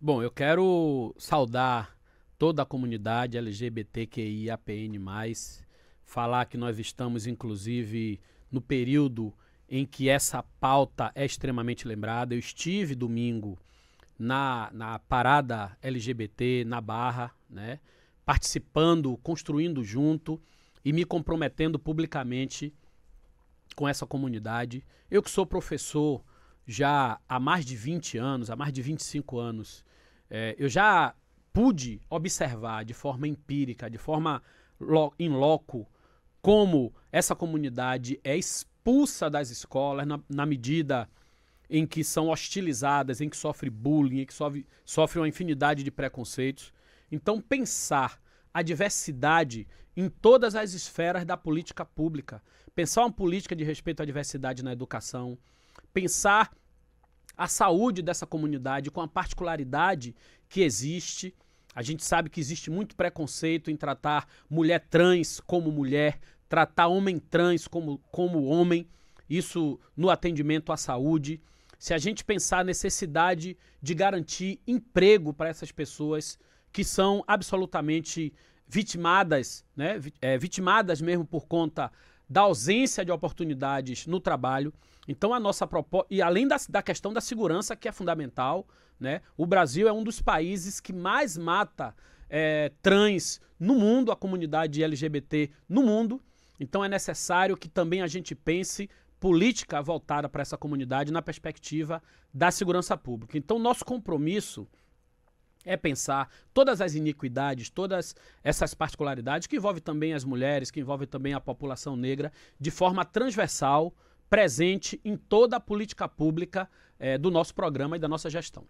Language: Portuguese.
Bom, eu quero saudar toda a comunidade LGBTQIAPN+, falar que nós estamos, inclusive, no período em que essa pauta é extremamente lembrada. Eu estive domingo na, na parada LGBT na Barra, né? participando, construindo junto e me comprometendo publicamente com essa comunidade. Eu que sou professor já há mais de 20 anos, há mais de 25 anos, é, eu já pude observar de forma empírica, de forma em loco, como essa comunidade é expulsa das escolas na, na, medida em que são hostilizadas, em que sofre bullying, em que sofre, sofre uma infinidade de preconceitos. Então, pensar a diversidade em todas as esferas da política pública, pensar uma política de respeito à diversidade na educação, pensar a saúde dessa comunidade com a particularidade que existe. A gente sabe que existe muito preconceito em tratar mulher trans como mulher, tratar homem trans como, como homem, isso no atendimento à saúde. Se a gente pensar a necessidade de garantir emprego para essas pessoas que são absolutamente vitimadas, né? É, vitimadas mesmo por conta da ausência de oportunidades no trabalho. Então a nossa proposta e além da, da questão da segurança que é fundamental, né? O Brasil é um dos países que mais mata é, trans no mundo, a comunidade LGBT no mundo. Então é necessário que também a gente pense política voltada para essa comunidade na perspectiva da segurança pública. Então nosso compromisso é pensar todas as iniquidades, todas essas particularidades que envolve também as mulheres, que envolve também a população negra, de forma transversal, presente em toda a política pública eh, do nosso programa e da nossa gestão.